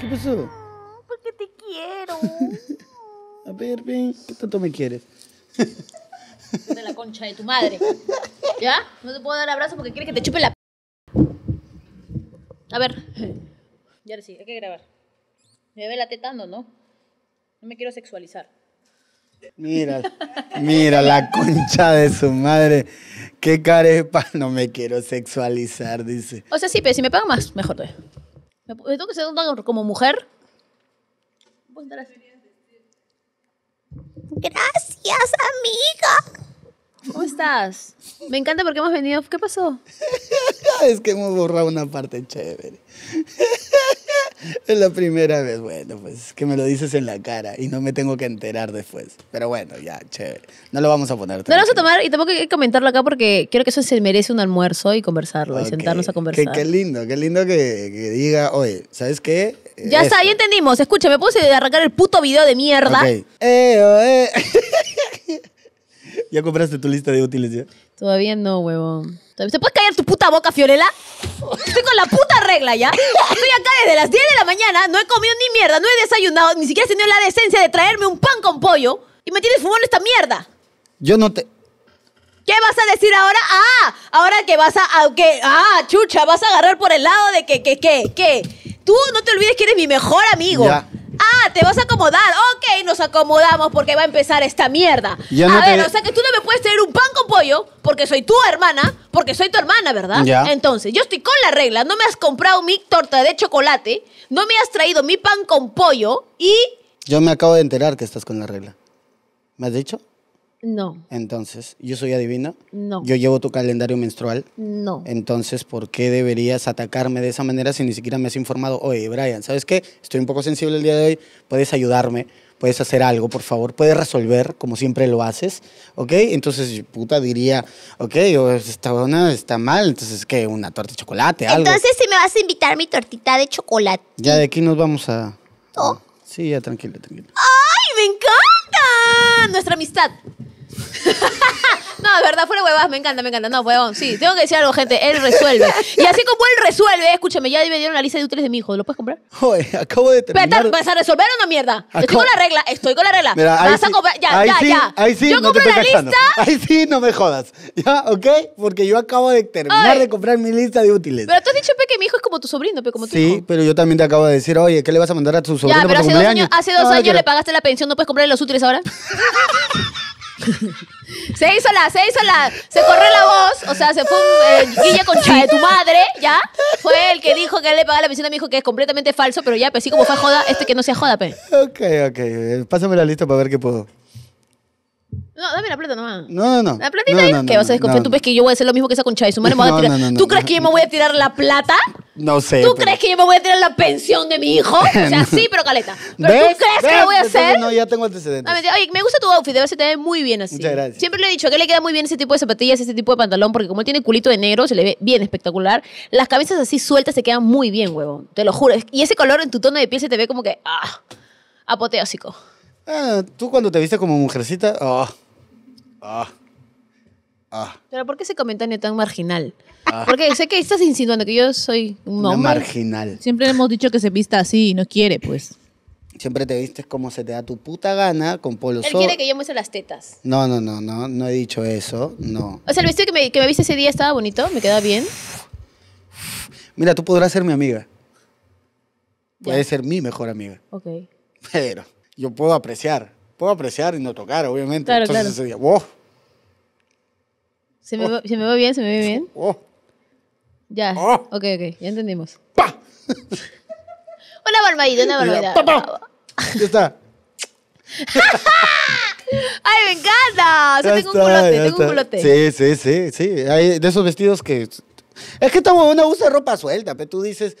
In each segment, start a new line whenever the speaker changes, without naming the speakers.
¿Qué pasó? Mm,
porque te quiero.
A ver, ven, ¿qué tanto me quieres?
de la concha de tu madre. ¿Ya? No te puedo dar abrazo porque quieres que te chupe la... A ver. Ya sí, hay que grabar. Me ve la tetando, ¿no? No me quiero sexualizar. Mira, mira la concha
de su madre. Qué carepa. No me quiero sexualizar, dice.
O sea, sí, pero si me pagan más, mejor todavía. Me, tengo que ser como mujer. Gracias, amiga. ¿Cómo estás? Me encanta porque hemos venido. ¿Qué pasó?
es que hemos borrado una parte chévere. es la primera vez. Bueno, pues que me lo dices en la cara y no me tengo que enterar después. Pero bueno, ya, chévere. No lo vamos a poner. No lo
vamos a tomar y tengo que comentarlo acá porque creo que eso se merece un almuerzo y conversarlo y sentarnos a conversar. Qué, qué
lindo, qué lindo que, que, diga, oye, ¿sabes qué?
Ya está, ya entendimos. me puse a arrancar el puto video de mierda. Okay. Eh, oh, eh.
¿Ya compraste tu lista de útiles ya?
Todavía no, huevón. ¿Se puede callar tu puta boca, Fiorella? Estoy con la puta regla, ¿ya? Estoy acá desde las 10 de la mañana, no he comido ni mierda, no he desayunado, ni siquiera he tenido la decencia de traerme un pan con pollo y me tienes fumando esta mierda. Yo no te... ¿Qué vas a decir ahora? Ah, ahora que vas a... Ah, ah chucha, vas a agarrar por el lado de que, que, que, que... Tú no te olvides que eres mi mejor amigo. Ya. Ah, te vas a acomodar. Ok, nos acomodamos porque va a empezar esta mierda. a ver, o sea que tú no me puedes traer un pan con pollo porque soy tu hermana, porque soy tu hermana, ¿verdad? Entonces, yo estoy con la regla. No me has comprado mi torta de chocolate, no me has traído mi pan con pollo y
Yo me acabo de enterar que estás con la regla. ¿Me has dicho? No. Entonces, ¿yo soy adivina? No. ¿Yo llevo tu calendario menstrual? No. Entonces, ¿por qué deberías atacarme de esa manera si ni siquiera me has informado? Oye, Brian, ¿sabes qué? Estoy un poco sensible el día de hoy, puedes ayudarme, puedes hacer algo, por favor, puedes resolver, como siempre lo haces, ¿ok? Entonces, puta, diría, ok, esta una está mal, entonces, ¿qué? Una torta de chocolate, Entonces,
si me vas a invitar mi tortita de chocolate.
Ya, de aquí nos vamos a... Oh. sí, ya, tranquilo, tranquilo.
¡Ay, me encanta! Nuestra amistad. no, de verdad, fuera huevas, me encanta, me encanta. No, huevón, sí, tengo que decir algo, gente. Él resuelve. Y así como él resuelve, escúchame, ya me dieron la lista de útiles de mi hijo. ¿Lo puedes comprar? Joder, acabo de terminar. ¿Vas a resolver o no, mierda? Estoy con la regla, estoy con la regla. Vas a comprar, ya, ya, sí, ya. Ahí sí, yo no compro la lista. Ahí
sí, no me jodas. ¿Ya? ¿Ok? Porque yo acabo de terminar de comprar mi lista de útiles.
Pero tú has dicho, pe, que mi hijo es como tu sobrino, pe, como tu sí,
pero yo también te acabo de decir, oye, ¿qué le vas a mandar a tu sobrino ya, pero para hace, dos años, hace dos años, le
pagaste la pensión, ¿no puedes comprarle los útiles ahora? se hizo la, se hizo la, se corrió la voz, o sea, se fue eh, Guilla con de tu madre, ¿ya? Fue el que dijo que él le pagaba la A me dijo que es completamente falso, pero ya, pues sí, como fue joda, este que no sea joda, pe.
Ok, ok, eh, pásame la lista para ver qué puedo.
No, dame la plata nomás.
No, no, no. La platita no, vas a desconfiar. ¿Tú ves
que yo voy a hacer lo mismo que esa concha de su madre? Me voy a tirar. ¿Tú crees que yo me voy a tirar la plata? No sé. ¿Tú crees que yo me voy a tirar la pensión de mi hijo? O sea, sí, pero caleta. ¿Pero ¿Ves? tú crees que lo voy a hacer? no,
ya tengo antecedentes.
Oye, me gusta tu outfit, De ver si te ve muy bien así. Muchas gracias. Siempre le he dicho que le queda muy bien ese tipo de zapatillas, ese tipo de pantalón, porque como él tiene culito de negro, se le ve bien espectacular. Las camisas así sueltas se quedan muy bien, huevo. Te lo juro. Y ese color en tu tono de piel se te ve como que. ¡Ah! Apoteósico.
Ah, tú cuando te viste como mujercita. Ah. Ah. Ah.
Pero ¿por qué ese comentario tan marginal?
Ah. Porque
sé que estás insinuando que yo soy un marginal. Siempre hemos dicho que se vista así y no quiere,
pues. Siempre te vistes como se te da tu puta gana con polos. Él quiere
que yo muestre las
tetas.
No, no, no, no, no he dicho eso, no.
O sea, el vestido que me, viste ese día estaba bonito, me queda bien.
Mira, tú podrás ser mi amiga. Puede ser mi mejor amiga. Ok. Pero yo puedo apreciar puedo apreciar y no tocar, obviamente. Claro, Entonces claro. sería, wow.
¿Se, me oh. ¿Se me va bien? ¿Se me ve bien? Oh. Ya, oh. ok, ok, ya entendimos. ¡Pah! una balmadita una balmadita Ya, ya está. ¡Ay, me encanta! tengo un culote, tengo un culote.
Sí, sí, sí, sí. Hay de esos vestidos que. Es que esta una usa ropa suelta, pero tú dices.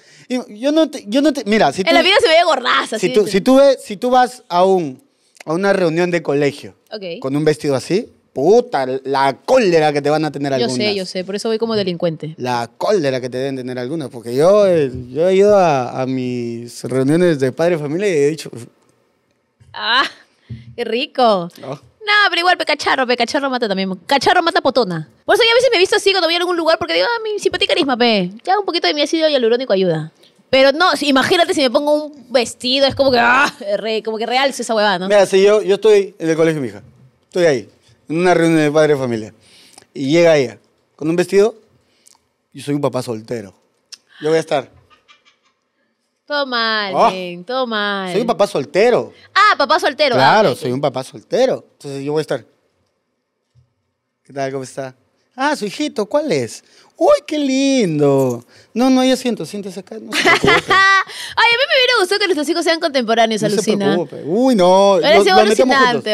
Yo no te. Yo no te mira, si tú, en la vida se ve gorraza. Si, tú, si, tú ves, si tú vas a un a una reunión de colegio okay. con un vestido así, puta, la cólera que te van a tener algunas. Yo sé,
yo sé, por eso voy como delincuente.
La cólera que te deben tener algunas, porque yo, eh, yo he ido a, mis reuniones de padre y familia y he dicho...
¡Ah! ¡Qué rico! ¿No? No, pero igual, pe, cacharro mata también. Cacharro mata potona. Por eso yo a veces me he visto así cuando voy a algún lugar porque digo, ah, mi simpatía carisma, pe. Ya un poquito de mi ácido hialurónico ayuda. Pero no, imagínate si me pongo un vestido, es como que, ah, como que esa huevada, ¿no?
Mira, si yo, yo estoy en el colegio de mi hija, estoy ahí, en una reunión de padre de familia, y llega ella con un vestido, yo soy un papá soltero. Yo voy a estar.
Todo mal, ah. todo mal. Soy un
papá soltero.
Ah, papá soltero. Ah, claro,
soy un papá soltero. Entonces yo voy a estar. ¿Qué tal? ¿Cómo está? Ah, su hijito, ¿cuál es? ¡Uy, qué lindo! No, no hay asiento, siento acá. No Ay, a mí me
hubiera gustado que nuestros hijos sean contemporáneos, alucina.
Uy, no. Lo, lo metíamos juntos.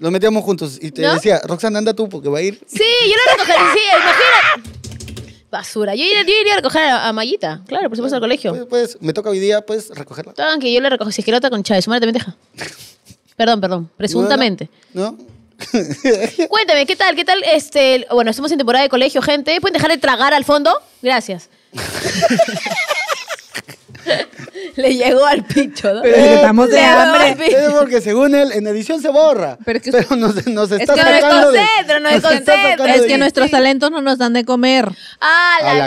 metíamos juntos. Y te decía, Roxana, anda tú porque va a ir.
Sí, yo lo recogería. Sí, imagina. Basura. Yo iría, a recoger a, Mayita. Claro, por supuesto, al colegio. Pues, pues,
me toca hoy día, pues, recogerla.
Tranqui, yo la recojo. Si es que otra con Chávez, su madre también deja. Perdón, perdón. Presuntamente. no. Cuéntame, ¿qué tal? ¿Qué tal? Este, bueno, estamos en temporada de colegio, gente. ¿Pueden dejar de tragar al fondo? Gracias. le llegó al picho, ¿no?
Pero es que estamos de hambre. Es porque según él, en edición se borra. Pero, pero nos, nos está es que sacando de, no
concentro, Es que nuestros talentos no nos dan de comer. Ah, la,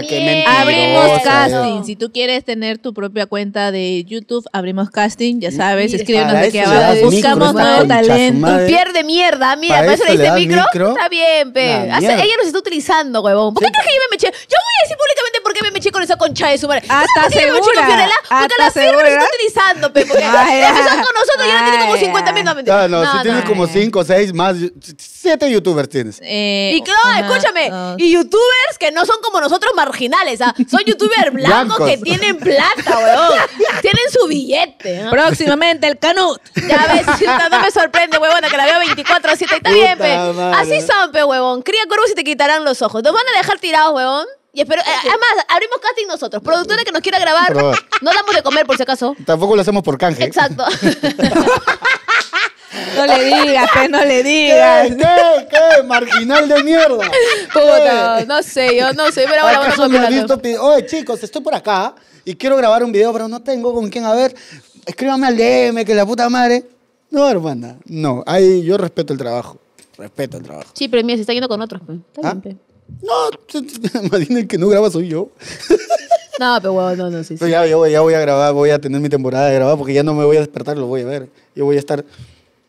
Abrimos casting. Si tú quieres tener tu propia cuenta de YouTube, abrimos casting, ya sabes, escríbenos aquí abajo. Buscamos nuevo talento. Pierde mierda, mira, para eso le dice micro. Está bien, pe. Ella nos está utilizando, huevón. ¿Por qué crees que yo me eché? Yo
voy a decir públicamente qué me eché con esa concha de su madre? Hasta ah, segura. Ah, porque la firma la está utilizando, pe. Porque ah,
con nosotros ya tiene como
50 mil. No, no, si tienes como
5, 6 más, 7 youtubers tienes.
Eh, y claro, escúchame, y youtubers que no son como nosotros marginales, son youtubers blancos, que tienen plata, weón. tienen su billete. Próximamente el canut. Ya ves, no me sorprende, weón que la veo 24 a 7 y está bien, pe. Así son, pe, huevón. Cría corvos y te quitarán los ojos. Nos van a dejar tirados, huevón. Y espero, eh, además, abrimos casting nosotros. Productora que nos quiera grabar. No damos de comer, por si acaso.
Tampoco lo hacemos por canje.
Exacto. No le digas, pues, no le digas. ¿Qué? ¿Qué? Marginal de mierda. Puta, no sé, yo no sé, pero ahora vamos a
me Oye, chicos, estoy por acá y quiero grabar un video, pero no tengo con quién. A ver, escríbame al DM, que la puta madre. No, hermana, no. Ahí yo respeto el trabajo. Respeto el trabajo.
Sí, pero mira, se está yendo con otros. Pues. ¿Ah? No,
imagínate el que no graba soy yo.
No, pero huevón, no, no, sí. sí. Ya,
ya, voy, a grabar, voy a tener mi temporada de grabar porque ya no me voy a despertar, lo voy a ver. Yo voy a estar.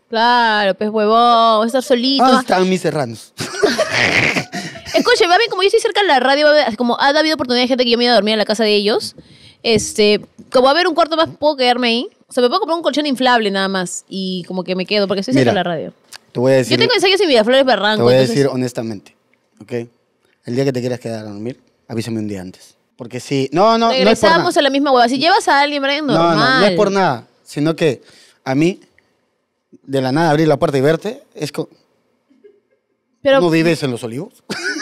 Claro, pues huevón, voy a estar solito. ¿Dónde están
mis serranos?
Escuche, va bien, como yo estoy cerca de la radio, como ha habido oportunidad de gente que yo me iba a dormir en la casa de ellos, este, como a haber un cuarto más puedo quedarme ahí. O sea, me puedo comprar un colchón inflable nada más y como que me quedo porque estoy cerca de la radio.
Te voy a decir. Yo tengo ensayos
en Villaflores Barranco. Te voy a decir
honestamente, ¿ok? el día que te quieras quedar a dormir, avísame un día antes. Porque si. No, no, no es a
la misma hueva. Si llevas a alguien, normal. No, no, no es por
nada. Sino que a mí, de la nada abrir la puerta y verte, es como. Pero, ¿No vives en los olivos?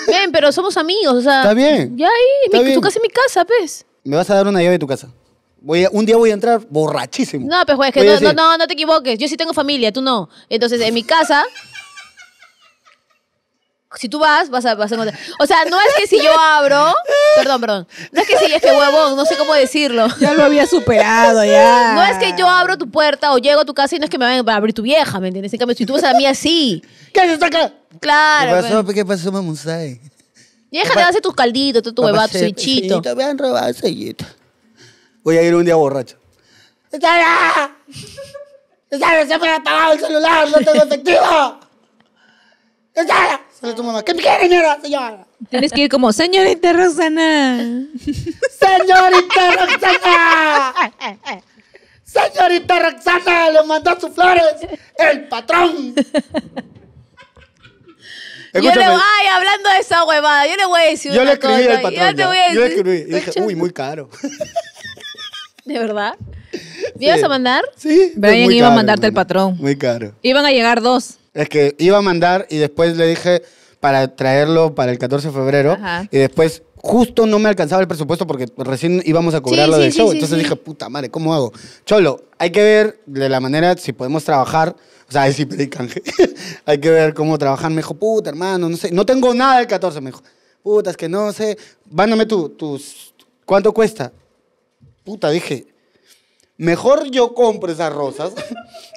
Bien, pero somos amigos, o sea. Está bien. Ya ahí, mi, tu casa es mi casa, pues.
Me vas a dar una llave de tu casa. Voy un día voy a entrar borrachísimo. No, pues, pues que no, no,
no, te equivoques. Yo sí tengo familia, tú no. Entonces, en mi casa, si tú vas, vas a, O sea, no es que si yo abro. Perdón, perdón. No es que si es que huevón, no sé cómo decirlo. Ya lo había superado, ya. No es que yo abro tu puerta o llego a tu casa y no es que me van a abrir tu vieja, ¿me entiendes? En cambio, si tú vas a mí así. ¿Qué haces acá? Claro. ¿Qué pasó, pues.
¿Qué pasó mamusai?
Vieja te hacer tus calditos, tu huevato, tu sechito.
Me han robado sellito. Voy a ir un día borracho. ¡Está ¡Está Se me ha apagado el celular! ¡No tengo efectivo! ¡Está ¿Qué señora?
Tienes que ir como, señorita Roxana señorita Roxana.
señorita Roxana le mandó sus flores. El patrón. Yo le, ay, hablando de esa huevada, yo le voy a decir yo le escribí Al patrón, yo
te voy a decir. le escribí y dije, uy, muy caro.
¿De verdad? ¿Me ibas a mandar? Sí. Brian iba a mandarte
el patrón. Muy caro.
Iban a llegar dos.
Es que iba a mandar y después le dije para traerlo para el 14 de febrero. Y después justo no me alcanzaba el presupuesto porque recién íbamos a cobrarlo del show. Entonces dije, puta madre, ¿cómo hago? Cholo, hay que ver de la manera si podemos trabajar. O sea, sí pedí canje. hay que ver cómo trabajar. Me dijo, puta, hermano, no sé. No tengo nada el 14. Me dijo, puta, es que no sé. Vándame tú, tus... ¿Cuánto cuesta? Puta, dije, Mejor yo compro esas rosas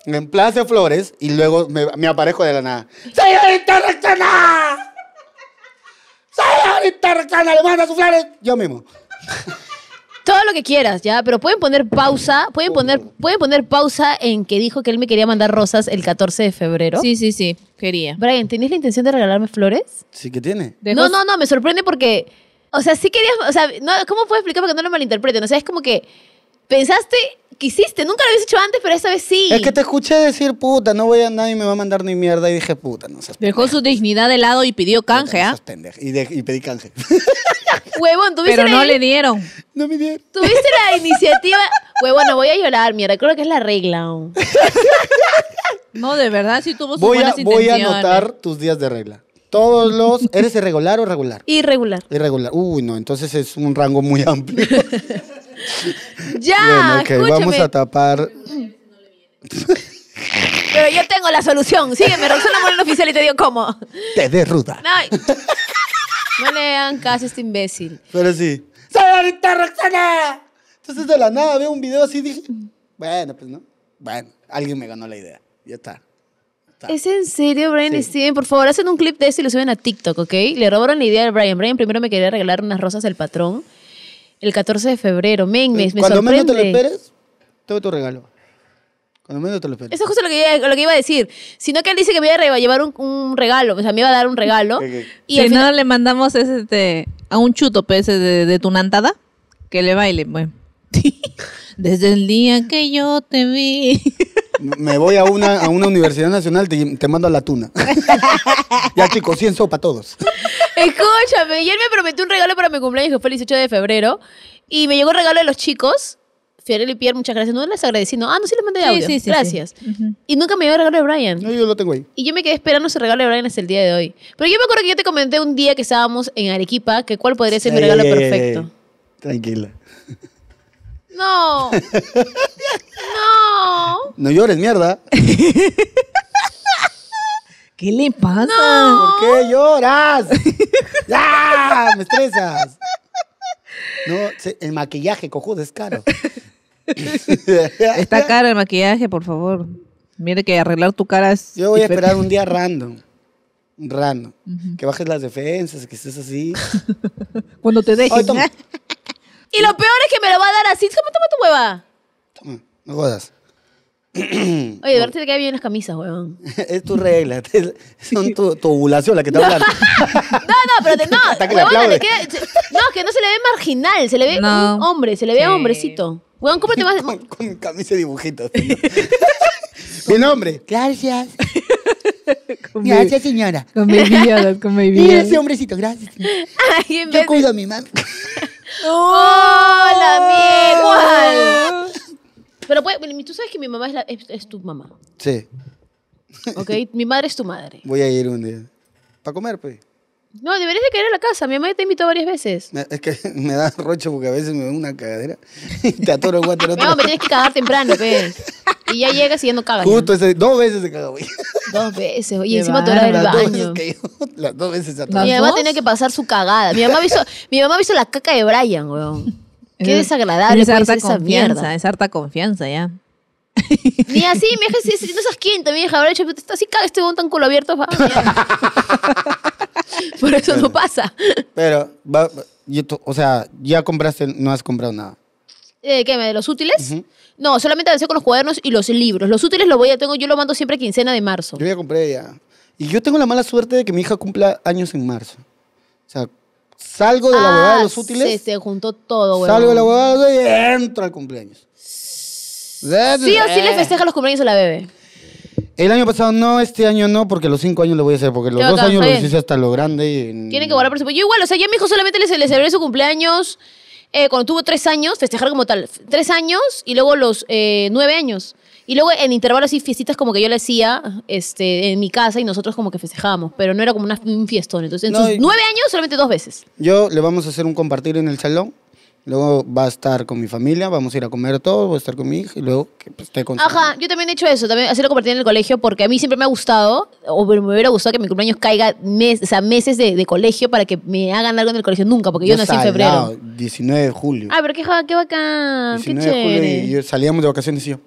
me Plaza Flores y luego me, aparezco de la nada. ¡Señorita Rexana! ¡Señorita Rexana! ¡Le manda sus flores! Yo mismo.
Todo lo que quieras, ya, pero pueden poner pausa, pueden poner, poner pausa en que dijo que él me quería mandar rosas el 14 de febrero. Sí, sí, sí, quería. Brian, ¿tenías la intención de regalarme flores?
Sí que tiene. No,
no, no, me sorprende porque, o sea, sí quería... o sea, no, ¿cómo puedo explicar para que no lo malinterpreten? O sea, es como que pensaste que hiciste,
nunca lo habías hecho antes, pero esta vez sí. Es que te
escuché decir, puta, no voy a, nadie me va a mandar ni mierda. Y dije, puta, no
Dejó su dignidad de lado y pidió canje, ¿ah?
Y, pedí canje.
Huevón, tuviste Pero no le dieron. no me dieron. tuviste la iniciativa. Huevón, no voy a llorar, mierda.
Creo que es la regla.
No, de verdad, si tuvo su Voy a, voy a anotar
tus días de regla. Todos los... ¿Eres irregular o regular? Irregular. Irregular. Uy, no, entonces es un rango muy amplio.
ya, bueno, vamos a
tapar.
Pero yo tengo la solución. Sígueme, Roxana Moreno Oficial y te digo cómo.
Te derruda.
No, no le hagan caso a este imbécil. Pero sí. ¡Señorita Roxana! Entonces de la nada veo un video así y dije,
bueno, pues no. Bueno, alguien me ganó la idea. Ya está.
¿Es en serio, Brian sí. Steven? Por favor, hacen un clip de esto y lo suben a TikTok, ¿ok? Le robaron la idea a Brian. Brian primero me quería regalar unas rosas del patrón. El 14 de febrero, men, me, eh, me Cuando menos te lo esperes,
doy tu regalo. Cuando menos te lo esperes. Eso
es justo lo que, iba a decir. Sino que él dice que me iba a llevar un,
regalo, o sea, me iba a dar un regalo. Y al final le mandamos ese, este, a un chuto, pues, de, de tu que le baile, Bueno. Pues. Desde el día que yo te vi
me voy a una, a una universidad nacional, te, te mando a la tuna. ya, chicos, 100 sopa todos.
Escúchame, ayer me prometió un regalo para mi cumpleaños, que fue el 18 de febrero, y me llegó un regalo de los chicos. Fiorel y Pierre, muchas gracias. No les agradecí, no. Ah, no, sí les mandé sí, audio. gracias. Y nunca me llegó el regalo de Brian. No, yo lo tengo ahí. Y yo me quedé esperando ese regalo de Brian hasta el día de hoy. Pero yo me acuerdo que yo te comenté un día que estábamos en Arequipa que cuál podría ser mi regalo perfecto. Tranquila. No. no.
No. llores, mierda. ¿Qué le pasa? ¿Por qué lloras? ¡Ah! Me estresas. No, el maquillaje, cojudo, es caro. Está
caro el maquillaje, por favor. Mire que arreglar tu cara es. Yo voy a esperar un día random.
Random. Que bajes las defensas, que estés así.
Cuando te dejes.
y lo peor es que me lo va a dar así. ¿Cómo toma tu hueva?
Toma, no jodas. Oye,
verte te queda bien las camisas, weón.
es tu regla. son tu, ovulación la que te hablando. No, no, pero te, no, no,
que no se le ve marginal, se le ve un hombre, se le ve un hombrecito. Weón, cómprate más. con, con camisa de
dibujitos. Mi nombre. Gracias. Gracias, señora. con mi vida, con vida. Mira ese hombrecito, gracias.
Yo cuido a mi mamá. ¡Oh, la mierda! Pero puede, tú sabes que mi mamá es, tu mamá. Sí. Ok, mi madre es tu madre.
Voy a ir un día. ¿Para comer, pues?
No, deberías de caer a la casa. Mi mamá te invitó varias veces.
Es que me da rocho porque a veces me da una cagadera y te atoro en guante en otro. No, me tienes
que cagar temprano, pues. Y ya llegas y ya no cagas. Justo
dos veces se cagó, güey.
Dos veces. Y encima te va del baño. dos
baño. las dos veces se atoró. Mi mamá tenía
que pasar su cagada. Mi mamá hizo, mi mamá hizo la
caca de Brian, weón. Qué eh, desagradable. Es pues, harta esa confianza, mierda. es harta confianza ya.
Ni así, mi hija, si, si no seas quinta, mi hija, habrá hecho, así caga este un tan culo abierto. Por eso no pasa.
Pero, o sea, ya compraste, no has comprado nada.
Eh, ¿Qué? ¿De los útiles? No, solamente avancé con los cuadernos y los libros. Los útiles los voy a tengo, yo lo mando siempre a quincena de marzo. Yo ya compré ya.
Y yo tengo la mala suerte de que mi hija cumpla años en marzo. O sea, Salgo de la ah, huevada de los útiles.
se juntó todo, güey. Salgo de la huevada y
entro al cumpleaños. Sí o sí le festeja
los cumpleaños a la bebé.
El año pasado no, este año no, porque los cinco años lo voy a hacer, porque los dos años lo hice hasta lo grande.
Tienen que guardar por Yo igual, o sea, yo a mi hijo solamente le, celebré su cumpleaños eh, cuando tuvo tres años, festejar como tal, tres años y luego los eh, nueve años. Y luego en intervalos y fiestitas como que yo le hacía este, en mi casa y nosotros como que festejábamos, pero no era como una, un fiestón. Entonces, en nueve años solamente dos veces.
Yo le vamos a hacer un compartir en el salón. Luego va a estar con mi familia, vamos a ir a comer todo, voy a estar con mi hija y luego que pues, esté con Ajá,
yo también he hecho eso, también hacerlo compartir en el colegio porque a mí siempre me ha gustado, o me hubiera gustado que mi cumpleaños caiga meses de, colegio para que me hagan algo en el colegio nunca, porque yo, nací en febrero.
19 de julio. Ah, pero qué, y salíamos de vacaciones y yo,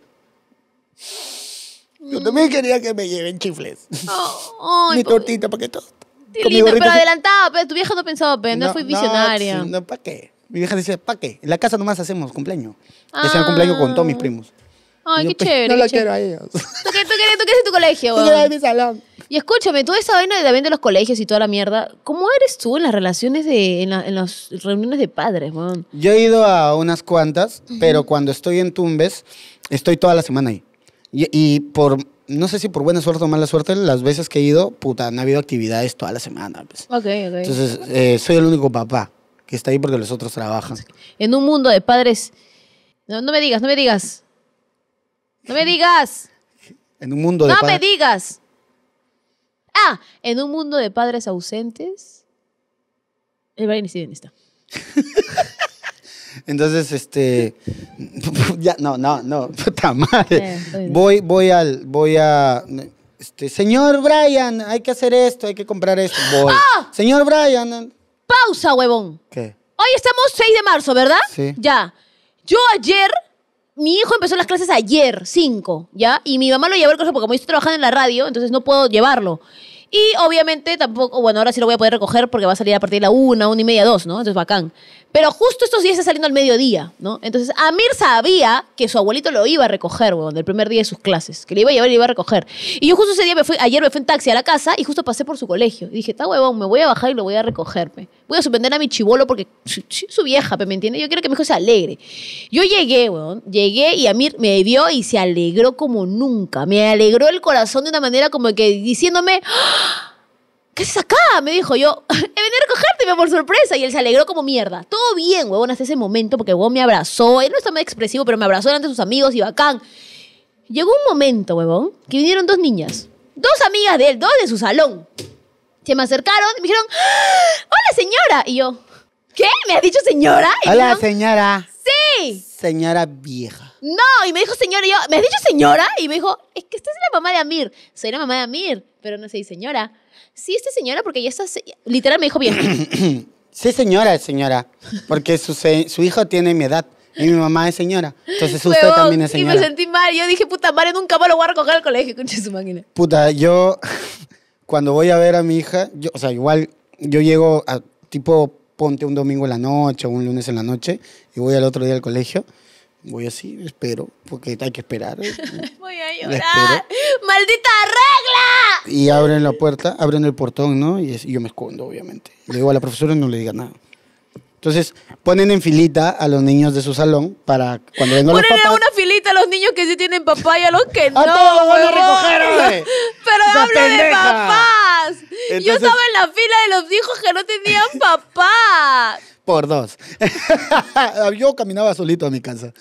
yo también quería que me lleven chifles. Oh, mi tortita
para que todo. Qué pero
adelantado. pero tu vieja no pensaba, pero no, fui visionaria.
No, ¿para qué? Mi vieja decía, ¿para qué? En la casa nomás hacemos cumpleaños. Que
ah. sea cumpleaños con todos mis primos. Ay, pues, qué chévere. No lo quiero a ellos. ¿Tú qué, tú qué- tú tu colegio, Yo de mi salón. Y escúchame, tú esa vaina de- también de los colegios y toda la mierda, ¿cómo eres tú en las relaciones de, en, las reuniones de padres, weón?
Yo he ido a unas cuantas, pero cuando estoy en Tumbes, estoy toda la semana ahí. Y, por, no sé si por buena suerte o mala suerte, las veces que he ido, puta, han habido actividades toda la semana. Pues.
Ok, ok. Entonces,
eh, soy el único papá que está ahí porque los otros trabajan.
En un mundo de padres... No, me digas, no me digas. No me digas.
En un mundo de No me
digas. Ah, en un mundo de padres ausentes, el Brian sí está.
Entonces, este, ya, no, no, no, puta madre. Eh, voy, voy al, voy a, este, señor Brian, hay que hacer
esto, hay que comprar esto. Voy. ¡Ah! Señor Brian. Eh". Pausa, huevón. ¿Qué? Hoy estamos 6 de marzo, ¿verdad? Sí. Ya. Yo ayer mi hijo empezó las clases ayer, 5, ¿ya? Y mi mamá lo llevó el curso porque como yo estoy trabajando en la radio, entonces no puedo llevarlo. Y obviamente tampoco, bueno, ahora sí lo voy a poder recoger porque va a salir a partir de la una, una y media, dos, ¿no? Entonces bacán. Pero justo estos días está saliendo al mediodía, ¿no? Entonces Amir sabía que su abuelito lo iba a recoger, weón, del primer día de sus clases, que le iba a llevar y iba a recoger. Y yo justo ese día me fui, ayer me fui en taxi a la casa y justo pasé por su colegio. Y dije, está huevón, me voy a bajar y lo voy a recogerme. Voy a suspender a mi chivolo porque su vieja, ¿me entiendes Yo quiero que mi hijo se alegre. Yo llegué, weón, llegué y Amir me vio y se alegró como nunca. Me alegró el corazón de una manera como que diciéndome, ¿qué haces acá? Me dijo yo, he venido a recogerte, por sorpresa. Y él se alegró como mierda. Todo bien, huevón, hasta ese momento, porque huevón me abrazó. Él no está muy expresivo, pero me abrazó delante de sus amigos y bacán. Llegó un momento, huevón, que vinieron dos niñas. Dos amigas de él, dos de su salón. Se me acercaron y me dijeron, ¡Ah! ¡Hola, señora! Y yo, ¿qué? ¿Me has dicho señora? Hola,
señora. Sí. Señora vieja
no. Y me dijo señora. Y yo, ¿me has dicho señora? Y me dijo, es que esta es la mamá de Amir. Soy la mamá de Amir, pero no soy señora. Sí, esta señora, porque ya está. Literal me dijo bien.
sí, señora, señora. Porque su, su hijo tiene mi edad. Y mi mamá es señora. Entonces usted también es señora. Y me
sentí mal. Yo dije, puta madre, nunca me lo voy a recoger al colegio, concha su máquina.
Puta, yo cuando voy a ver a mi hija, yo, o sea, igual yo llego a tipo ponte un domingo en la noche o un lunes en la noche y voy al otro día al colegio. Voy así, espero, porque hay que esperar. ¿eh?
Voy a llorar. ¡Maldita regla!
Y abren la puerta, abren el portón, ¿no? Y, yo me escondo, obviamente. Le digo a la profesora, no le diga nada. Entonces, ponen en filita a los niños de su salón para cuando vengan los papás. Ponen
una filita a los niños que sí tienen papá y a los que no. ¡A todos van a Pero hablo de papás. Yo estaba en la fila de los hijos que no tenían papá
por dos. Yo caminaba solito a mi casa.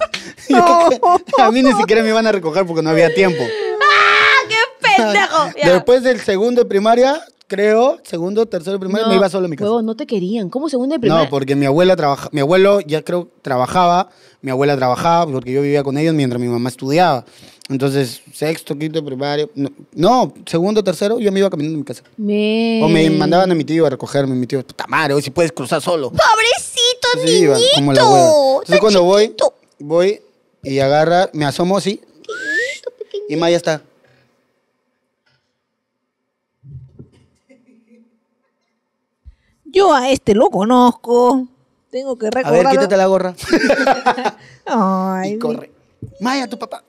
a mí ni siquiera me iban a recoger porque no había tiempo. ¡Ah,
qué pendejo!
Después del segundo de primaria, creo, segundo, tercero, primero, me iba solo a mi casa. no te querían. ¿Cómo segundo y primero? No, porque mi abuela trabaja, mi abuelo ya creo trabajaba, mi abuela trabajaba porque yo vivía con ellos mientras mi mamá estudiaba. Entonces, sexto, quinto, primario, no, segundo, tercero, yo me iba caminando a mi casa.
Me... O me mandaban
a mi tío a recogerme, mi tío, puta madre, hoy si puedes cruzar solo.
Pobrecito, niñito. Entonces, cuando voy,
voy y agarra, me asomo así. Y Maya está.
Yo a este lo conozco. Tengo que A ver, quítate la gorra. Ay, y corre. Maya, tu papá.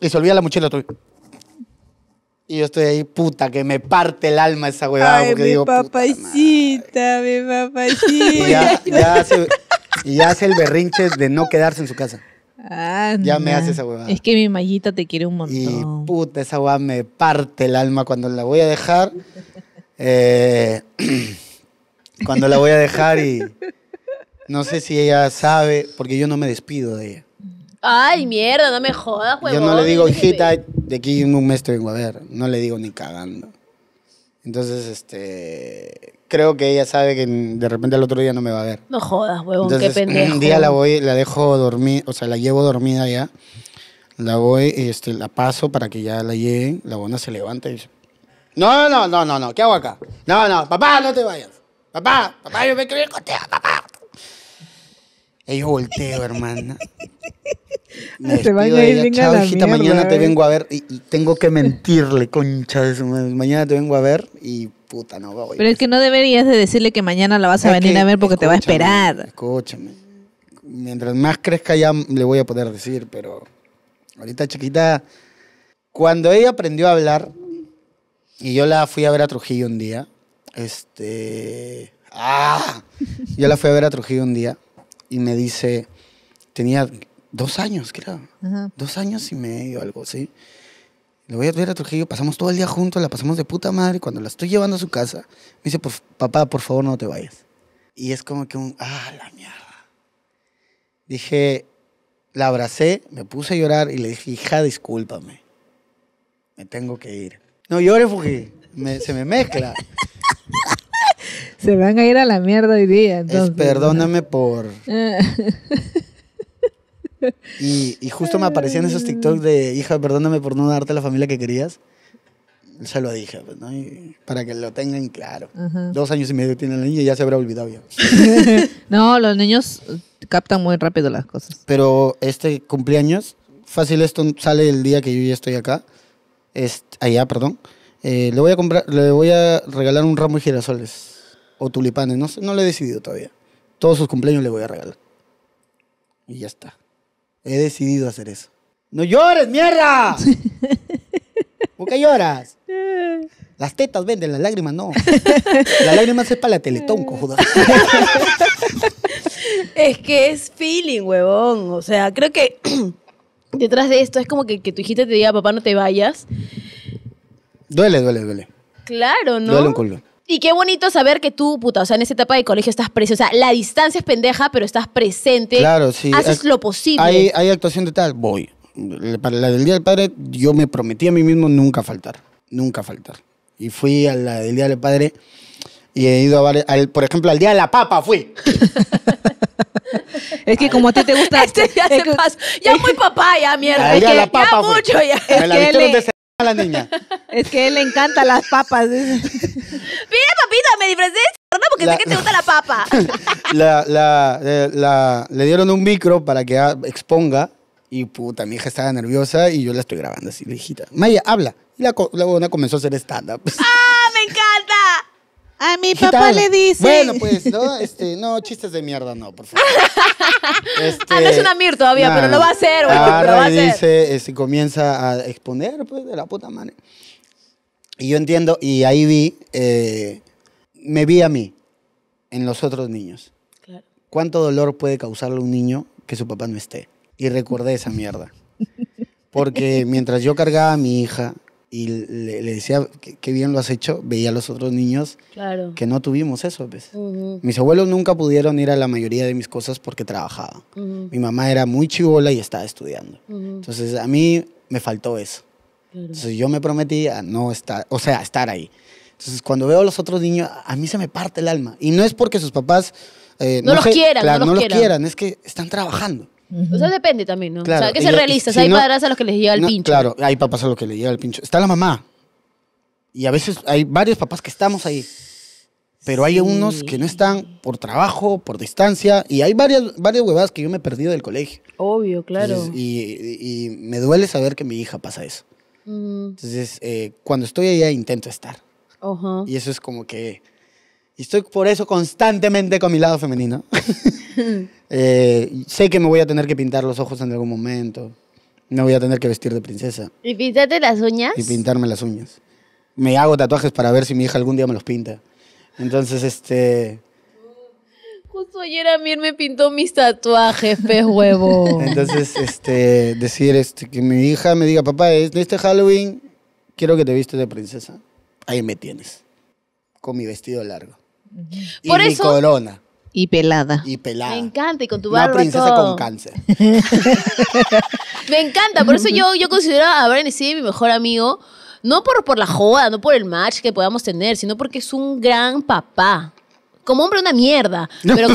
Y se olvida la mochila tuya. Y yo estoy ahí, puta, que me parte el alma esa huevada. mi digo,
papacita, mi papacita. Y ya,
hace, el berrinche de no quedarse en su casa.
Ya me hace esa huevada. Es que mi mayita te quiere un Y
puta, esa huevada me parte el alma cuando la voy a dejar. Eh, cuando la voy a dejar y no sé si ella sabe, porque yo no me despido de ella.
Ay, mierda, no me jodas, huevón. Yo no le digo, hijita,
de aquí un mes te vengo a ver. No le digo ni cagando. Entonces, este, creo que ella sabe que de repente el otro día no me va a ver. No jodas, huevón, qué pendejo. Un día la voy, la dejo dormir, o sea, la llevo dormida ya. La voy, este, la paso para que ya la lleguen. La buena se levanta y dice, no, no, no, no, no, ¿qué hago acá? No, no, papá, no te vayas. Papá, papá, yo me quiero ir contigo, papá. Ellos volteo, hermana. te vayas a ir mañana te eh. vengo a ver. Y, tengo que mentirle, concha de Mañana te vengo a ver y puta, no voy.
Pero es pues. que no deberías de decirle que mañana la vas a venir a ver porque te va a esperar.
Escúchame. Mientras más crezca ya le voy a poder decir, pero ahorita chiquita, cuando ella aprendió a hablar y yo la fui a ver a Trujillo un día, este. ¡Ah! Yo la fui a ver a Trujillo un día y me dice. Tenía dos años, creo. Dos años y medio, algo así. Le voy a ver a Trujillo, pasamos todo el día juntos, la pasamos de puta madre. Cuando la estoy llevando a su casa, me dice, pues, papá, por favor, no te vayas. Y es como que un, ah, la mierda. Dije, la abracé, me puse a llorar y le dije, hija, discúlpame. Me tengo que ir. No llores porque se me mezcla
se van a ir a la mierda hoy día. Entonces, es, perdóname por...
y, justo me aparecían esos TikTok de, hija, perdóname por no darte la familia que querías. Se lo dije, pues, para que lo tengan claro. Dos años y medio tiene la niña y ya se habrá olvidado ya.
no, los niños eh, captan muy rápido las cosas.
Pero este cumpleaños, fácil, esto sale el día que yo ya estoy acá. Es, allá, perdón. Eh, le, voy a comprar, le voy a regalar un ramo de girasoles o tulipanes, no, no lo he decidido todavía. Todos sus cumpleaños le voy a regalar. Y ya está. He decidido hacer eso. ¡No llores, mierda! ¿Por qué lloras? Las tetas venden, las lágrimas no. Las lágrimas es para la teletón, cojuda.
Es que es feeling, huevón. O sea, creo que detrás de esto es como que, tu hijita te diga, papá, no te vayas.
Duele, duele, duele.
Claro, ¿no? Duele un y qué bonito saber que tú, puta, o sea, en esta etapa de colegio estás presente. O sea, la distancia es pendeja, pero estás presente. Claro, sí. Haces lo posible.
Hay, actuación de tal, voy. Para la del Día del Padre, yo me prometí a mí mismo nunca faltar. Nunca faltar. Y fui a la del Día del Padre y he ido a por ejemplo, al Día de la Papa fui.
Es que como a ti te gusta. Este ya se Ya muy papá, ya mierda. que, ya mucho, ya a la niña. Es que él le encanta las papas. Mira, papita, me disfrazé porque sé que te gusta la papa.
La, la, eh, la le dieron un micro para que exponga y puta, mi hija estaba nerviosa y yo la estoy grabando así, hijita. Maya, habla. Y la, la comenzó a hacer stand-up.
¡Ah! A mi
papá le dice. Bueno, pues, este, no, chistes de mierda, no, por favor. Este, ah, no es una mir todavía, pero lo va a hacer, güey. Ahora va a dice, este, comienza a exponer, pues, de la puta madre. Y yo entiendo, y ahí vi, eh, me vi a mí, en los otros niños. Claro. ¿Cuánto dolor puede causarle a un niño que su papá no esté? Y recordé esa mierda. Porque mientras yo cargaba a mi hija, y le, decía, qué bien lo has hecho, veía a los otros niños que no tuvimos eso. Mis abuelos nunca pudieron ir a la mayoría de mis cosas porque trabajaba. Mi mamá era muy chivola y estaba estudiando. Entonces a mí me faltó eso. Entonces yo me prometí a no estar, o sea, a estar ahí. Entonces cuando veo a los otros niños, a mí se me parte el alma. Y no es porque sus papás... Eh, no, los, quieran, no los, quieran, es que están trabajando.
O sea, depende también, ¿no? Claro, o sea, que se realistas. hay padres a los que les llega el pincho.
Claro, hay papás a los que les llega el pincho. Está la mamá. Y a veces hay varios papás que estamos ahí. Pero hay unos que no están por trabajo, por distancia. Y hay varias, varias huevadas que yo me he perdido del colegio. Obvio, claro. y, y, me duele saber que mi hija pasa eso.
Entonces,
eh, cuando estoy allá intento estar. Y eso es como que y estoy por eso constantemente con mi lado femenino. Eh, sé que me voy a tener que pintar los ojos en algún momento. Me voy a tener que vestir de princesa.
¿Y pintarte las uñas? Y
pintarme las uñas. Me hago tatuajes para ver si mi hija algún día me los pinta. Entonces, este...
Justo ayer a mí me pintó mis tatuajes, fe huevo.
Entonces, este, decir este, que mi hija me diga, papá, este Halloween quiero que te vistes de princesa. Ahí me tienes, con mi vestido largo.
Y Por corona Y pelada. Y pelada. Me encanta y con tu barba. Una princesa con cáncer.
Me encanta, por eso yo, yo considero a Brian C mi mejor amigo, no por, por la joda, no por el match que podamos tener, sino porque es un gran papá. Como hombre, una mierda. Pero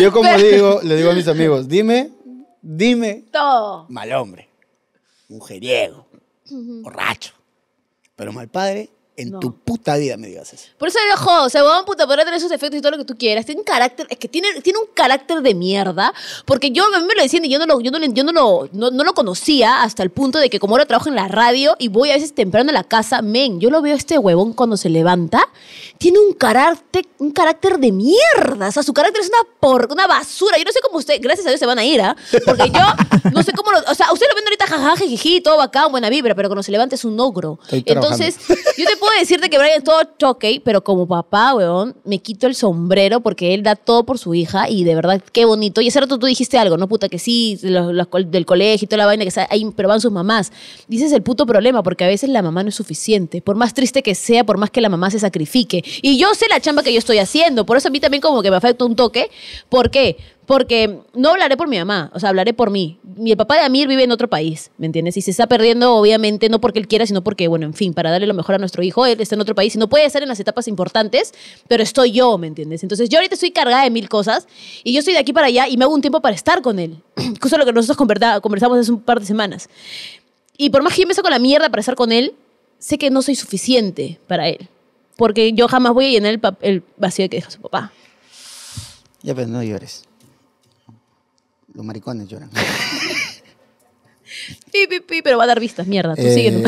Yo como digo, le digo a mis amigos, dime, dime, todo. mal hombre, mujeriego, borracho, pero mal padre, en tu puta vida me digas eso.
Por eso yo jodo, o sea, huevón puta, podrá tener esos efectos y todo lo que tú quieras. Tiene un carácter, es que tiene, tiene un carácter de mierda, porque yo a mí me lo decían y yo no lo, yo no, no lo, no, lo conocía hasta el punto de que como ahora trabajo en la radio y voy a veces temprano a la casa, men, yo lo veo a este huevón cuando se levanta, tiene un carácter, un carácter de mierda, o sea, su carácter es una por, una basura. Yo no sé cómo usted, gracias a Dios se van a ir, ¿ah? Porque yo no sé cómo lo, o sea, usted lo ven ahorita jajaja, todo bacán, buena vibra, pero cuando se levanta es un ogro. Entonces, yo te puedo puedo decirte que Brian es todo choque, pero como papá, weón, me quito el sombrero porque él da todo por su hija y de verdad, qué bonito. Y ese rato tú dijiste algo, ¿no? Puta, que sí, del colegio y toda la vaina que está ahí, pero van sus mamás. Dices el puto problema porque a veces la mamá no es suficiente. Por más triste que sea, por más que la mamá se sacrifique. Y yo sé la chamba que yo estoy haciendo, por eso a mí también como que me afecta un toque. ¿Por qué? porque no hablaré por mi mamá, o sea, hablaré por mí. Mi papá de Amir vive en otro país, ¿me entiendes? Y se está perdiendo, obviamente, no porque él quiera, sino porque, bueno, en fin, para darle lo mejor a nuestro hijo, él está en otro país y no puede estar en las etapas importantes, pero estoy yo, ¿me entiendes? Entonces, yo ahorita estoy cargada de mil cosas y yo estoy de aquí para allá y me hago un tiempo para estar con él. Incluso lo que nosotros conversamos hace un par de semanas. Y por más que yo con la mierda para estar con él, sé que no soy suficiente para él. Porque yo jamás voy a llenar el, el vacío que deja su papá.
Ya, pero no llores. Los maricones lloran.
pero va a dar vistas, mierda. Eh.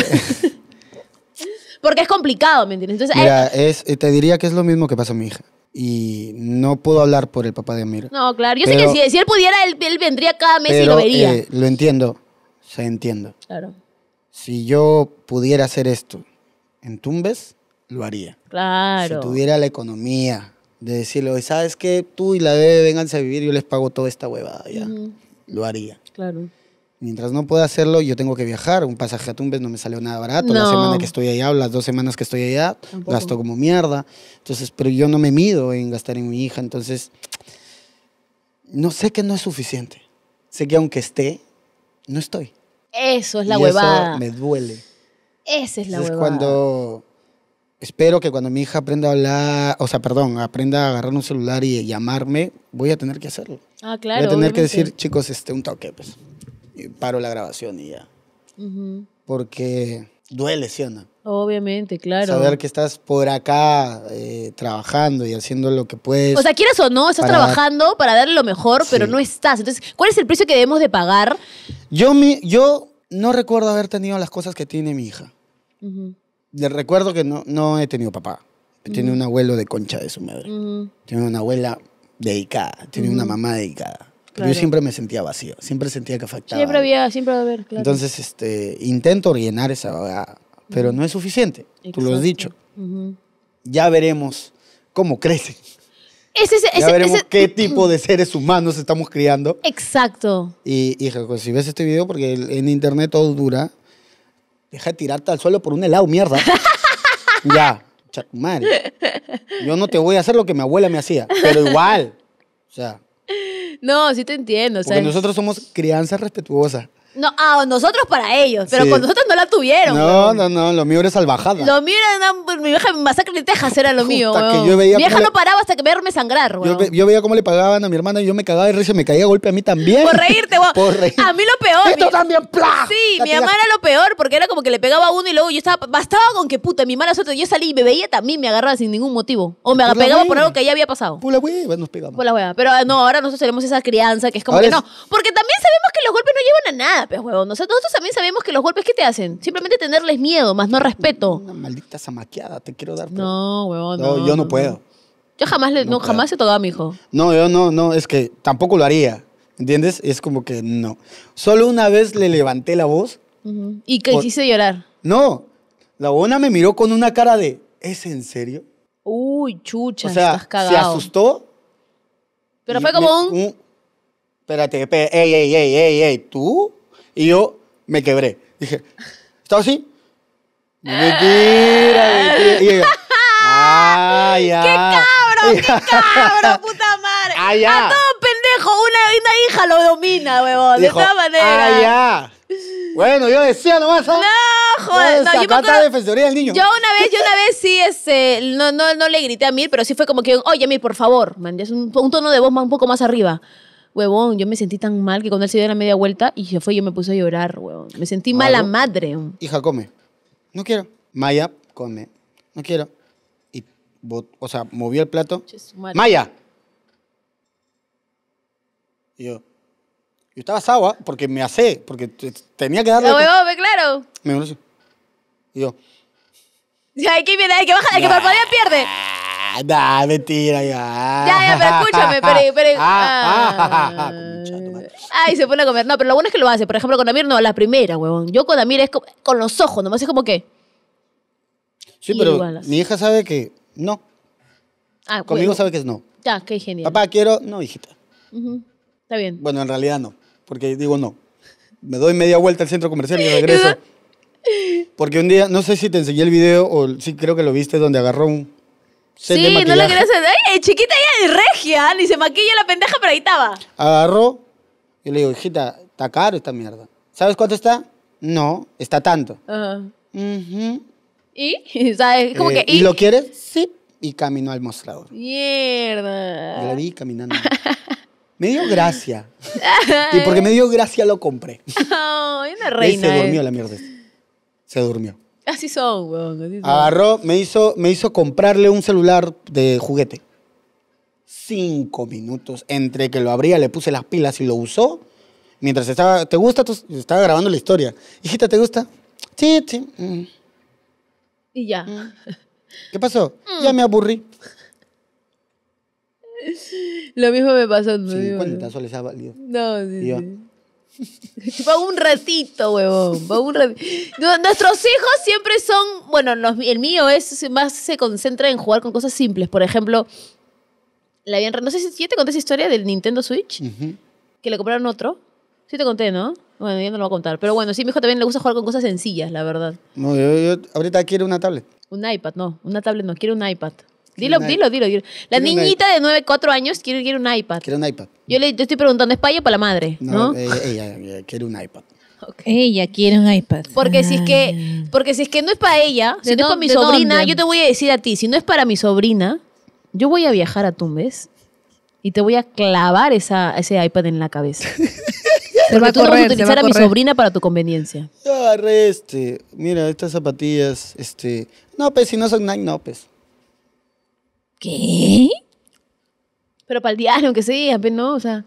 Porque es complicado, ¿me entiendes? Eh,
eh, te diría que es lo mismo que pasa a mi hija. Y no puedo hablar por el papá de Amir.
No, claro. Yo sé que si, él pudiera, él, vendría cada mes y lo vería.
lo entiendo. se entiendo. Claro. Si yo pudiera hacer esto en Tumbes, lo haría.
Claro. Si tuviera
la economía, de decirle, ¿sabes qué? Tú y la bebé vénganse a vivir, yo les pago toda esta huevada, ya. Lo haría. Claro. Mientras no pueda hacerlo, yo tengo que viajar. Un pasaje a Tumbes no me salió nada barato. La semana que estoy allá o las dos semanas que estoy allá, gasto como mierda. Entonces, pero yo no me mido en gastar en mi hija. Entonces, no sé que no es suficiente. Sé que aunque esté, no estoy.
Eso es la huevada. Eso
me duele.
Esa es la huevada. Es
cuando espero que cuando mi hija aprenda a hablar, o sea, perdón, aprenda a agarrar un celular y llamarme, voy a tener que hacerlo. Ah, claro. Voy a tener que decir, chicos, este, un toque, pues. Y paro la grabación y ya. Porque duele, ¿sí
Obviamente, claro. Saber que
estás por acá eh, trabajando y haciendo lo que puedes. O sea, quieras o no, estás trabajando
para darle lo mejor, pero no estás. Entonces, ¿cuál es el precio que debemos de pagar?
Yo, yo no recuerdo haber tenido las cosas que tiene mi hija. Uh le recuerdo que no, no he tenido papá. Tiene un abuelo de concha de su madre. Tiene una abuela dedicada. Tiene una mamá dedicada. Yo siempre me sentía vacío. Siempre sentía que faltaba. Siempre
había, siempre va haber, claro. Entonces,
este, intento rellenar esa pero no es suficiente. Tú lo has dicho. Ya veremos cómo crecen.
ya veremos qué tipo de
seres humanos estamos criando.
Exacto.
Y, hijo, pues, si ves este video, porque en internet todo dura, deja de tirarte al suelo por un helado, mierda. ya, madre. Yo no te voy a hacer lo que mi abuela me hacía, pero igual. O sea.
No, sí te entiendo. Porque nosotros
somos crianza respetuosa.
No, ah, nosotros para ellos, pero con nosotros no la tuvieron. No,
no, no, lo mío era salvajada.
Lo mío era mi vieja masacre de Texas, era lo mío. que yo veía mi vieja no paraba hasta que verme sangrar, güey.
Yo, yo veía cómo le pagaban a mi hermana y yo me cagaba y risa me caía a golpe a mí también. Por reírte, weón. Por reírte. A
mí lo peor. Esto también, Sí, mi mamá era lo peor porque era como que le pegaba a uno y luego yo estaba. Bastaba con que puta, mi mamá suerte. Yo salí y me veía también, me agarraba sin ningún motivo. O me agarraba pegaba por algo que ya había pasado. Pula hueva, nos pegamos. Por la hueva. Pero no, ahora nosotros tenemos esa crianza que es como que no. Porque también sabemos que los golpes no llevan a nada pues, huevón. Nosotros, también sabemos que los golpes, ¿qué te hacen? Simplemente tenerles miedo, más no respeto. Una
maldita zamaqueada, te quiero dar.
No, huevón. No, yo no puedo. Yo jamás, le, no, jamás se tocado a mi hijo.
No, yo no, no, es que tampoco lo haría. ¿Entiendes? Es como que no. Solo una vez le levanté la voz.
Y que Por- llorar.
No, la buena me miró con una cara de, ¿es en serio?
Uy, chucha, o sea, se
asustó. Pero fue como un... Espérate, espérate, ey, ey, ey, ey, ey, ¿tú? Y yo me quebré. Dije, ¿estaba así? Mentira, mentira. Y ya! ¡Qué cabro! ¡Qué cabro, puta
madre! Ah, ya! A todo pendejo, una, una hija lo domina, huevón, de todas maneras. ¡Ay, ah, ya!
Bueno, yo decía nomás. ¿sabes?
¿ah? No, joder. No, yo
defensoría del niño. Yo
una vez, yo una vez sí, este, no, no, no le grité a mí pero sí fue como que, oye, Mir, por favor, man, un, un tono de voz un poco más arriba. Huevón, yo me sentí tan mal que cuando él se dio la media vuelta y se fue, yo me puse a llorar, huevón. Me sentí mala madre.
Hija, come. No quiero. Maya, come. No quiero. Y, o sea, movió el plato. Maya. Y yo, yo estaba agua porque me hacé, porque tenía que darle. La huevón, claro. Me y yo.
Ay, que viene, hay que bajar el que parpadea pierde
da ah, mentira, ya. Ya, ya, pero escúchame, pero. Ah,
ah, Ay, se pone a comer. No, pero lo bueno es que lo hace. Por ejemplo, con Amir no, la primera, huevón. Yo con Amir es con, los ojos, nomás es como que.
Sí, pero mi hija sabe que no. Conmigo sabe que es no.
Ya, qué genial.
Papá, quiero. No, hijita. Está bien. Bueno, en realidad no. Porque digo no. Me doy media vuelta al centro comercial y regreso. Porque un día, no sé si te enseñé el video o sí creo que lo viste, donde agarró un, sí, no le quería
hacer. ¡Ay, chiquita ya de regia! Ni se maquilla la pendeja, pero ahí estaba.
Agarró y le digo, hijita, está caro esta mierda. ¿Sabes cuánto está? No, está tanto.
Ajá. ¿Y? ¿Sabes? que, eh, ¿y? lo
quieres? Sí. Y caminó al mostrador.
Mierda.
La vi caminando. me dio gracia.
y porque me dio
gracia lo compré.
Ay, una y eh. se durmió
la mierda. Se durmió.
Así son, weón. Agarró,
me hizo, me hizo comprarle un celular de juguete. Cinco minutos entre que lo abría, le puse las pilas y lo usó. Mientras estaba, ¿te gusta? estaba grabando la historia. Hijita, ¿te gusta? Sí, sí. Mm. Y ya. Mm. ¿Qué pasó? Mm. Ya me aburrí.
Lo mismo me pasó. No, 50 soles ha valido. No, sí, sí. Va un ratito, huevón. un ratito. Nuestros hijos siempre son, bueno, el mío es más se concentra en jugar con cosas simples. Por ejemplo, la no sé si yo te conté esa historia del Nintendo Switch, que le compraron otro. Sí te conté, ¿no? Bueno, ya no lo voy a contar. Pero bueno, sí, mi hijo también le gusta jugar con cosas sencillas, la verdad.
No, ahorita quiere una
tablet. Un iPad, no. Una tablet no, quiere un iPad. Dilo, dilo, dilo, dilo, La niñita de 9, 4 años quiere, un iPad. Quiere un iPad. Yo le estoy preguntando, ¿es para ella para la madre? No,
Ella, quiere un iPad.
Ella quiere un iPad. Porque si es que, porque si es que no es para ella, si no es para mi sobrina, yo te voy a decir a ti, si no es para mi sobrina, yo voy a viajar a Tumbes y te voy a clavar ese iPad en la cabeza.
Porque tú no vas a utilizar a, mi
sobrina para tu conveniencia.
Yo ah, agarré este, mira, estas zapatillas, este,
no, pues si no son Nike, no, pues. ¿Qué? Pero para el diario, que sí, apenas, no, o sea.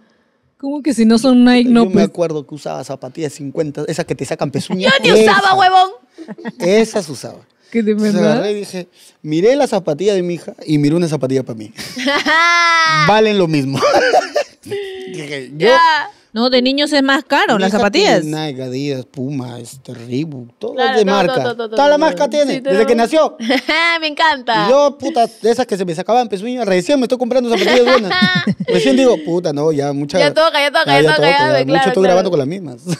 ¿Cómo que si no son Nike, no? Yo
me pues? acuerdo que usaba zapatillas 50, esas que te sacan pezuña. ¡Yo ni usaba, huevón! Esas usaba. ¿Qué de verdad? y dije, miré la zapatilla de mi hija y miré una zapatilla para mí. Valen lo mismo.
Ya no, de niños es más caro las zapatillas.
Nike, Adidas, Puma, es Todo de marca. Toda la marca tiene, desde que nació.
me encanta. yo,
puta, de esas que se me sacaban pezuñas recién me estoy comprando zapatillas buenas. recién digo, puta, no, ya mucha... Ya toca, ya toca, ah, ya, mucho estoy grabando con las mismas.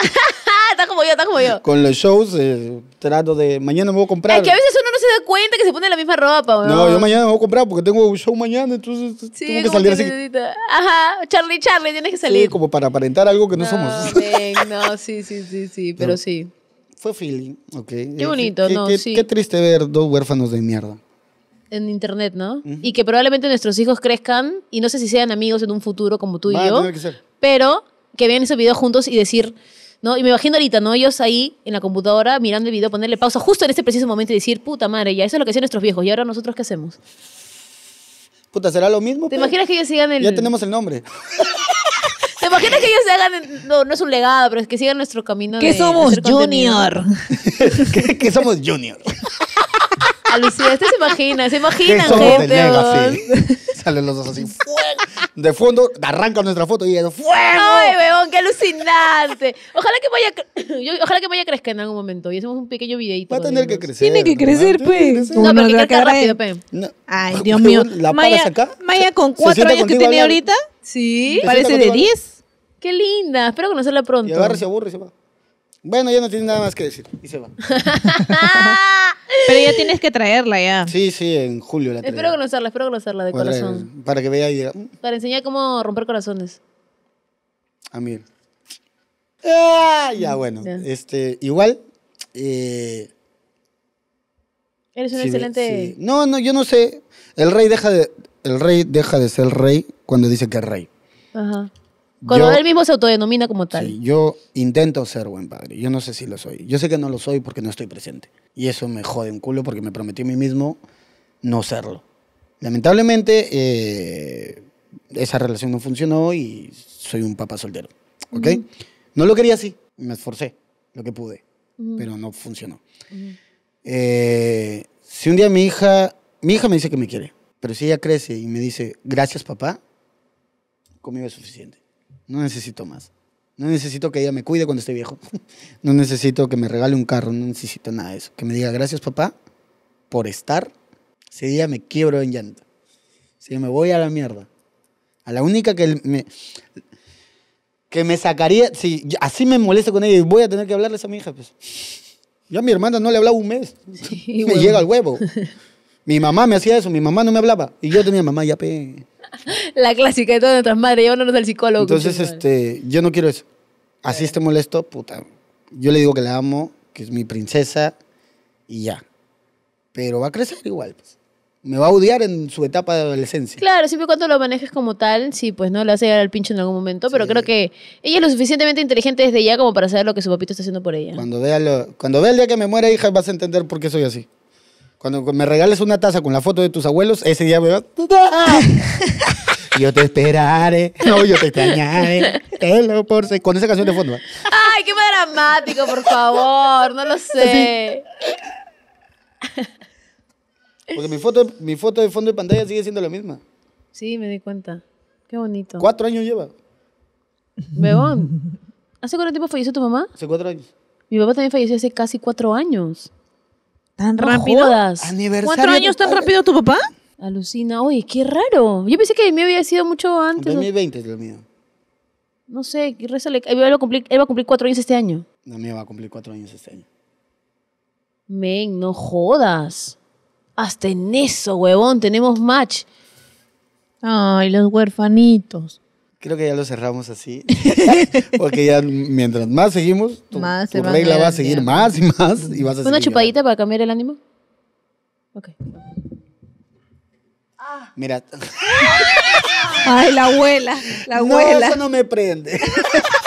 está como yo, está como yo.
Con los shows eh, trato de. Mañana me voy a comprar. Es que a veces
uno no se da cuenta que se pone la misma ropa, No, yo mañana
me voy a comprar porque tengo un show mañana, entonces sí, tengo que salir así.
Ajá, Charlie, Charlie, tienes que salir. Sí, como
para aparentar algo que no, no somos.
Ven, no, sí, sí, sí, sí, pero sí.
Fue feeling, ok. Qué eh, bonito, no, qué, sí. Qué triste ver dos huérfanos de mierda
en internet, ¿no? Y que probablemente nuestros hijos crezcan y no sé si sean amigos en un futuro como tú Va, y yo, que ser. pero que vean ese video juntos y decir, ¿no? Y me imagino ahorita, ¿no? Ellos ahí en la computadora mirando el video, ponerle pausa justo en ese preciso momento y decir, puta madre, ya, eso es lo que hacían nuestros viejos, y ahora nosotros qué hacemos.
Puta, ¿será lo mismo? ¿Te imaginas que ellos sigan el. Ya tenemos el nombre.
¿Te imaginas que ellos se hagan, no, no es un legado, pero es que sigan nuestro camino ¿Qué somos Junior?
¿Qué, somos Junior?
Alucina, se imagina, se imaginan, gente.
Salen los dos así de fondo, arranca nuestra foto y es ¡Fuego!
¡Ay, Bebón, qué alucinante! Ojalá que vaya, ojalá que vaya a crecer en algún momento y hacemos un pequeño videito. Va a tener que crecer. Tiene que crecer, pues. pe. No, pero que crezca rápido, pe. Ay, Dios mío. ¿La Maya, acá? Maya con cuatro años que tiene ahorita. Sí. Parece de diez. Qué linda. Espero conocerla pronto. Y agarra, se aburre y se va. Bueno, ya no tiene nada más
que decir. Y se va.
Pero ya tienes que traerla ya.
Sí, sí, en julio la traigo. Espero
conocerla, espero conocerla de corazón.
Para que vea y diga, mm".
Para enseñar cómo romper corazones. A ah, mí. Ah,
ya, bueno. Este, igual. Eh,
Eres un excelente.
No, no, yo no sé. El rey deja de. El rey deja de ser rey cuando dice que es rey. Ajá. Cuando yo, él
mismo se autodenomina como tal.
Sí, yo intento ser buen padre. Yo no sé si lo soy. Yo sé que no lo soy porque no estoy presente. Y eso me jode un culo porque me prometí a mí mismo no serlo. Lamentablemente, eh, esa relación no funcionó y soy un papá soltero. ¿Ok? No lo quería así. Me esforcé lo que pude, pero no funcionó. Eh, si un día mi hija, mi hija me dice que me quiere, pero si ella crece y me dice, gracias papá, conmigo es suficiente. No necesito más. No necesito que ella me cuide cuando esté viejo. No necesito que me regale un carro. No necesito nada de eso. Que me diga gracias, papá, por estar. Ese día me quiebro en llanto. Si me voy a la mierda. A la única que me. Que me sacaría. Si así me molesto con ella y voy a tener que hablarles a mi hija, pues. Yo a mi hermana no le hablaba un mes. y me llega al huevo. Mi mamá me hacía eso, mi mamá no me hablaba. Y yo tenía mamá, ya pe.
La
clásica de todas nuestras madres, llévanos al psicólogo. Entonces,
este, yo no quiero eso. Así esté molesto, puta. Yo le digo que la amo, que es mi princesa y ya. Pero va a crecer igual, pues. Me va a odiar en su etapa de adolescencia.
Claro, siempre cuando lo manejes como tal, sí, pues no le vas a llegar al pincho en algún momento, pero creo que ella es lo suficientemente inteligente desde ya como para saber lo que su papito está haciendo por ella.
Cuando vea, cuando vea el día que me muera, hija, vas a entender por qué soy así. Cuando me regales una taza con la foto de tus abuelos, ese día me Yo te esperaré. No, yo te extrañaré. te lo Con esa canción de fondo. ¿eh?
Ay, qué dramático, por favor. No lo sé.
Porque mi foto, mi foto de fondo de pantalla sigue siendo la misma.
Sí, me di cuenta. Qué bonito. Cuatro años lleva. Bebón, ¿hace cuánto tiempo falleció tu mamá? Hace cuatro años. Mi papá también falleció hace casi cuatro años. ¿Tan rápido? ¿Cuatro años tan rápido tu papá? Alucina. uy qué raro. Yo pensé que me había sido mucho antes. 2020 es lo mío. No sé, rézale. Él va a cumplir, él va a cumplir cuatro años este año.
La mía va a cumplir cuatro años este año.
Men, no jodas. Hasta en eso, huevón, tenemos match. Ay, los huerfanitos.
Creo que ya lo cerramos así. Porque ya mientras más seguimos,
tu, regla va a
seguir más y más. Y a Una chupadita
para cambiar el ánimo. Ok.
Mira.
Ay, la abuela, la abuela. No, no me prende.